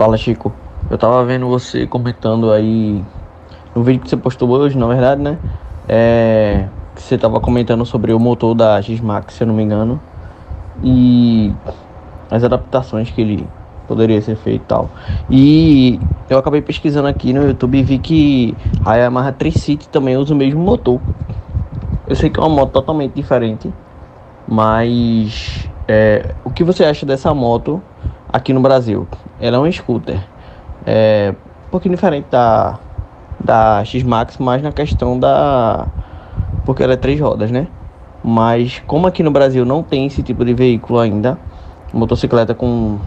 Fala Chico, eu tava vendo você comentando aí no vídeo que você postou hoje, na verdade, né? É, que você tava comentando sobre o motor da X-Max, se eu não me engano, e as adaptações que ele poderia ser feito e tal. E eu acabei pesquisando aqui no YouTube e vi que a Yamaha Tri-City também usa o mesmo motor. Eu sei que é uma moto totalmente diferente, mas é, o que você acha dessa moto aqui no Brasil? Ela é um scooter. É um pouquinho diferente da, da X-Max, mas na questão da. Porque ela é três rodas, né? Mas como aqui no Brasil não tem esse tipo de veículo ainda, motocicleta com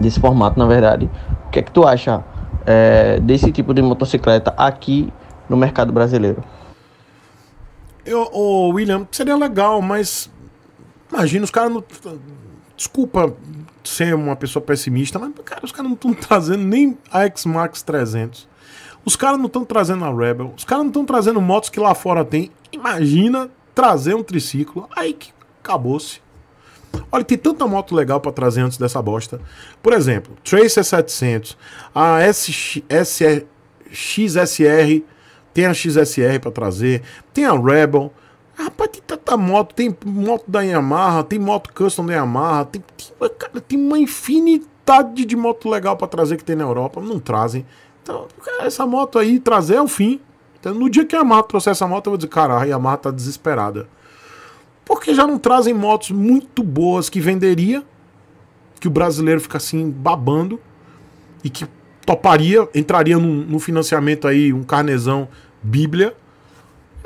desse formato, na verdade, o que é que tu acha é, desse tipo de motocicleta aqui no mercado brasileiro? Eu, oh, William, seria legal, mas imagina os caras não Desculpa ser uma pessoa pessimista, mas, cara, os caras não estão trazendo nem a X-Max 300. Os caras não estão trazendo a Rebel. Os caras não estão trazendo motos que lá fora tem. Imagina trazer um triciclo. Aí que acabou-se. Olha, tem tanta moto legal para trazer antes dessa bosta. Por exemplo, Tracer 700, a SX, SR, XSR, tem a XSR para trazer, tem a Rebel, Rapaz, tem tanta moto, tem moto da Yamaha, tem moto custom da Yamaha, tem, tem, cara, tem uma infinidade de moto legal para trazer que tem na Europa, não trazem. Então, cara, essa moto aí, trazer é o fim. Então, no dia que a Yamaha trouxer essa moto, eu vou dizer, cara, a Yamaha tá desesperada. Porque já não trazem motos muito boas que venderia, que o brasileiro fica assim babando, e que toparia, entraria no, no financiamento aí, um carnezão bíblia,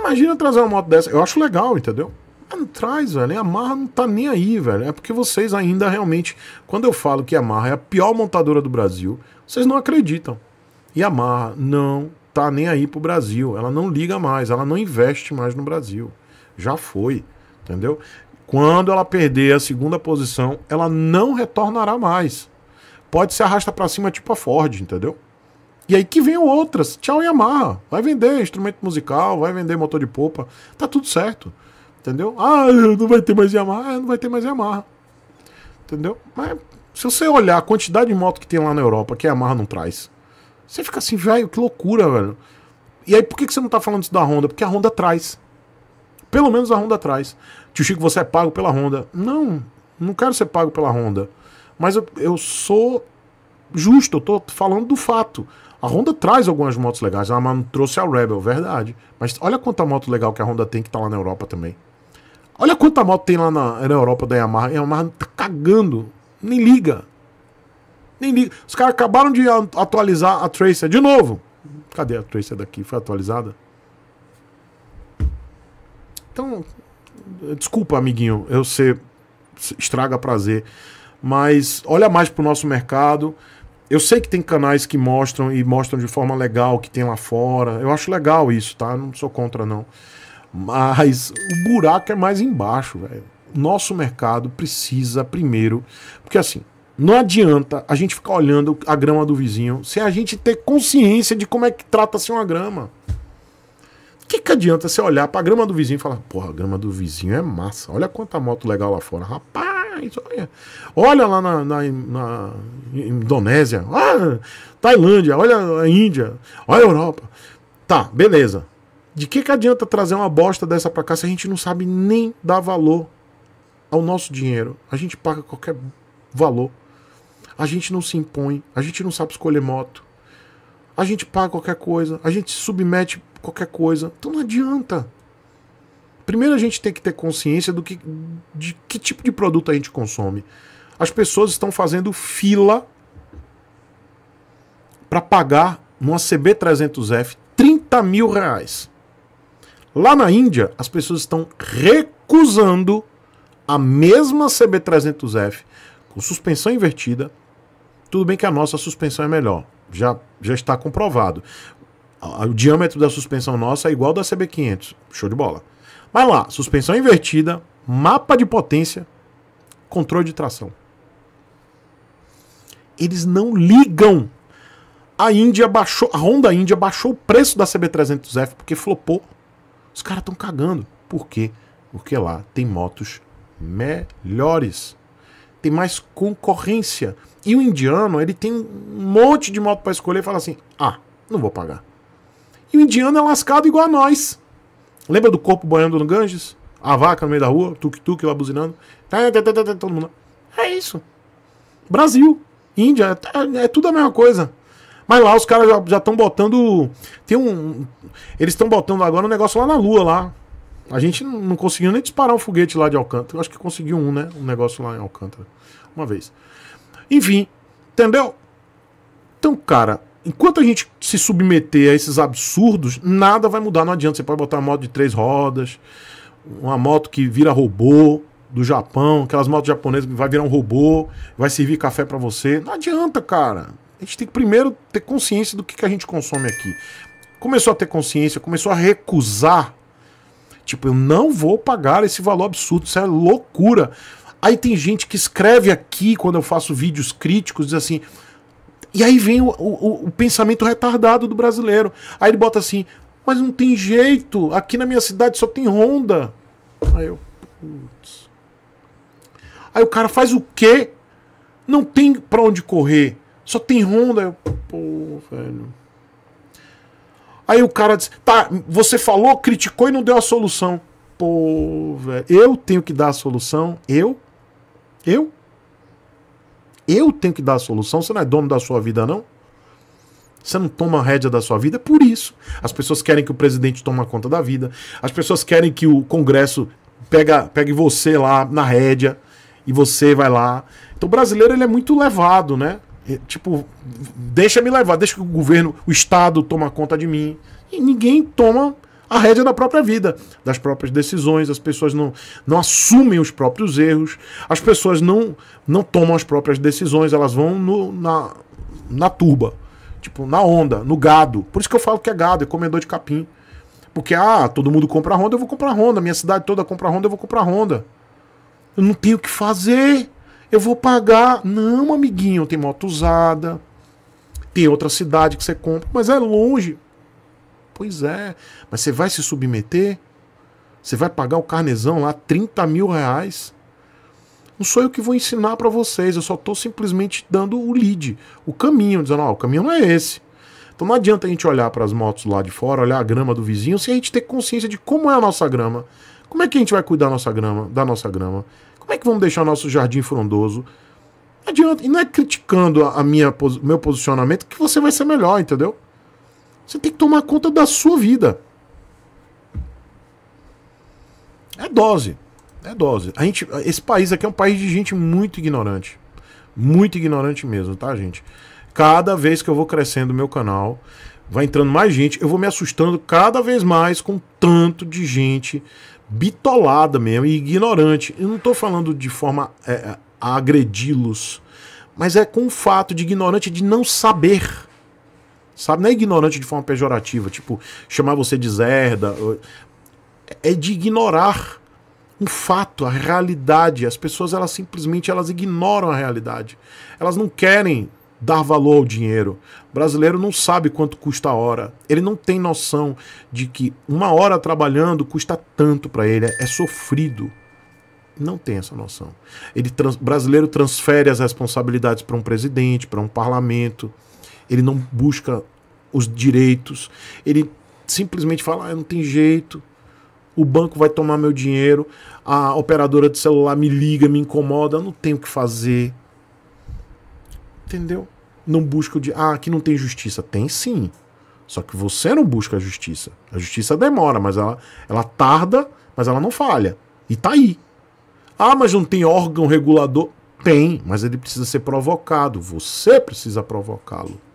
Imagina trazer uma moto dessa. Eu acho legal, entendeu? Não traz, velho. A Yamaha não tá nem aí, velho. É porque vocês ainda realmente. Quando eu falo que a Yamaha é a pior montadora do Brasil, vocês não acreditam. Yamaha não tá nem aí pro Brasil. Ela não liga mais. Ela não investe mais no Brasil. Já foi. Entendeu? Quando ela perder a segunda posição, ela não retornará mais. Pode se arrastar para cima tipo a Ford, entendeu? E aí que venham outras. Tchau, Yamaha. Vai vender instrumento musical, vai vender motor de popa. Tá tudo certo. Entendeu? Ah, não vai ter mais Yamaha. É, não vai ter mais Yamaha. Entendeu? Mas se você olhar a quantidade de moto que tem lá na Europa, que a Yamaha não traz, você fica assim, velho, que loucura, velho. E aí por que você não tá falando isso da Honda? Porque a Honda traz. Pelo menos a Honda traz. Tio Chico, você é pago pela Honda. Não, não quero ser pago pela Honda. Mas eu, eu sou justo, eu tô falando do fato. A Honda traz algumas motos legais. A não trouxe a Rebel, verdade. Mas olha quanta moto legal que a Honda tem que tá lá na Europa também. Olha quanta moto tem lá na, na Europa da Yamaha. A Yamaha tá cagando. Nem liga. Nem liga. Os caras acabaram de atualizar a Tracer de novo. Cadê a Tracer daqui? Foi atualizada? Então, desculpa, amiguinho, eu ser estraga prazer, mas olha mais pro nosso mercado. Eu sei que tem canais que mostram e mostram de forma legal que tem lá fora. Eu acho legal isso, tá? Não sou contra, não. Mas o buraco é mais embaixo, velho. Nosso mercado precisa primeiro. Porque assim, não adianta a gente ficar olhando a grama do vizinho sem a gente ter consciência de como é que trata-se uma grama. O que, que adianta você olhar para a grama do vizinho e falar: porra, a grama do vizinho é massa. Olha quanta moto legal lá fora. Rapaz é, olha. Olha lá na, na, na Indonésia, ah, Tailândia, olha a Índia, olha a Europa. Tá, beleza. De que, que adianta trazer uma bosta dessa pra cá se a gente não sabe nem dar valor ao nosso dinheiro? A gente paga qualquer valor. A gente não se impõe, a gente não sabe escolher moto. A gente paga qualquer coisa, a gente submete qualquer coisa. Então não adianta. Primeiro a gente tem que ter consciência do que, de que tipo de produto a gente consome. As pessoas estão fazendo fila para pagar numa CB300F 30 mil reais. Lá na Índia, as pessoas estão recusando a mesma CB300F com suspensão invertida. Tudo bem que a nossa suspensão é melhor, já, já está comprovado. O diâmetro da suspensão nossa é igual da CB500, show de bola. Vai lá, suspensão invertida, mapa de potência, controle de tração. Eles não ligam. A Índia baixou, a Honda Índia baixou o preço da CB300F porque flopou. Os caras estão cagando. Por quê? Porque lá tem motos melhores. Tem mais concorrência. E o indiano, ele tem um monte de moto para escolher e fala assim: "Ah, não vou pagar". E o indiano é lascado igual a nós. Lembra do corpo boiando no Ganges? A vaca no meio da rua, tuk-tuk lá buzinando. Tá, tá, tá, todo mundo. É isso. Brasil, Índia, é tudo a mesma coisa. Mas lá os caras já estão botando. Tem um. Eles estão botando agora um negócio lá na Lua lá. A gente não conseguiu nem disparar um foguete lá de Alcântara. Eu acho que conseguiu um, né? Um negócio lá em Alcântara. Uma vez. Enfim, entendeu? Então, cara, enquanto a gente se submeter a esses absurdos, nada vai mudar. Não adianta. Você pode botar uma moto de três rodas, uma moto que vira robô do Japão, aquelas motos japonesas que vai virar um robô, vai servir café para você. Não adianta, cara. A gente tem que primeiro ter consciência do que, que a gente consome aqui. Começou a ter consciência, começou a recusar. Tipo, eu não vou pagar esse valor absurdo, isso é loucura. Aí tem gente que escreve aqui, quando eu faço vídeos críticos, diz assim: e aí vem o, o, o pensamento retardado do brasileiro. Aí ele bota assim: mas não tem jeito, aqui na minha cidade só tem Honda. Aí eu, putz. Aí o cara faz o quê? Não tem pra onde correr, só tem Honda. Aí eu, pô, velho. Aí o cara diz: tá, você falou, criticou e não deu a solução. Pô, velho, eu tenho que dar a solução? Eu? Eu? Eu tenho que dar a solução. Você não é dono da sua vida, não? Você não toma rédea da sua vida é por isso. As pessoas querem que o presidente tome conta da vida. As pessoas querem que o Congresso pega, pegue você lá na rédea e você vai lá. Então o brasileiro ele é muito levado, né? É, tipo, deixa me levar, deixa que o governo, o Estado toma conta de mim. E ninguém toma a rédea da própria vida, das próprias decisões, as pessoas não, não assumem os próprios erros, as pessoas não, não tomam as próprias decisões, elas vão no, na, na turba, tipo, na onda, no gado. Por isso que eu falo que é gado, é comedor de capim. Porque, ah, todo mundo compra Honda, eu vou comprar Honda. Minha cidade toda compra Honda, eu vou comprar Honda. Eu não tenho o que fazer. Eu vou pagar. Não, amiguinho, tem moto usada. Tem outra cidade que você compra, mas é longe. Pois é, mas você vai se submeter? Você vai pagar o carnezão lá, 30 mil reais? Não sou eu que vou ensinar para vocês, eu só estou simplesmente dando o lead, o caminho, dizendo, ó, o caminho não é esse. Então não adianta a gente olhar para as motos lá de fora, olhar a grama do vizinho, sem a gente ter consciência de como é a nossa grama. Como é que a gente vai cuidar da nossa grama, da nossa grama? Como é que vamos deixar nosso jardim frondoso? Não adianta, e não é criticando a minha, meu posicionamento que você vai ser melhor, entendeu? Você tem que tomar conta da sua vida. É dose. É dose. A gente, esse país aqui é um país de gente muito ignorante. Muito ignorante mesmo, tá, gente? Cada vez que eu vou crescendo o meu canal, vai entrando mais gente, eu vou me assustando cada vez mais com tanto de gente bitolada mesmo e ignorante. Eu não tô falando de forma é, é a agredi-los, mas é com o fato de ignorante de não saber. Sabe? Não é ignorante de forma pejorativa, tipo, chamar você de zerda. É de ignorar um fato, a realidade. As pessoas, elas simplesmente elas ignoram a realidade. Elas não querem dar valor ao dinheiro. O brasileiro não sabe quanto custa a hora. Ele não tem noção de que uma hora trabalhando custa tanto para ele, é, é sofrido. Não tem essa noção. Ele trans, brasileiro transfere as responsabilidades para um presidente, para um parlamento ele não busca os direitos, ele simplesmente fala: ah, não tem jeito, o banco vai tomar meu dinheiro, a operadora de celular me liga, me incomoda, não tenho o que fazer. Entendeu? Não busca o Ah, aqui não tem justiça. Tem sim. Só que você não busca a justiça. A justiça demora, mas ela, ela tarda, mas ela não falha. E tá aí. Ah, mas não tem órgão regulador? Tem, mas ele precisa ser provocado. Você precisa provocá-lo.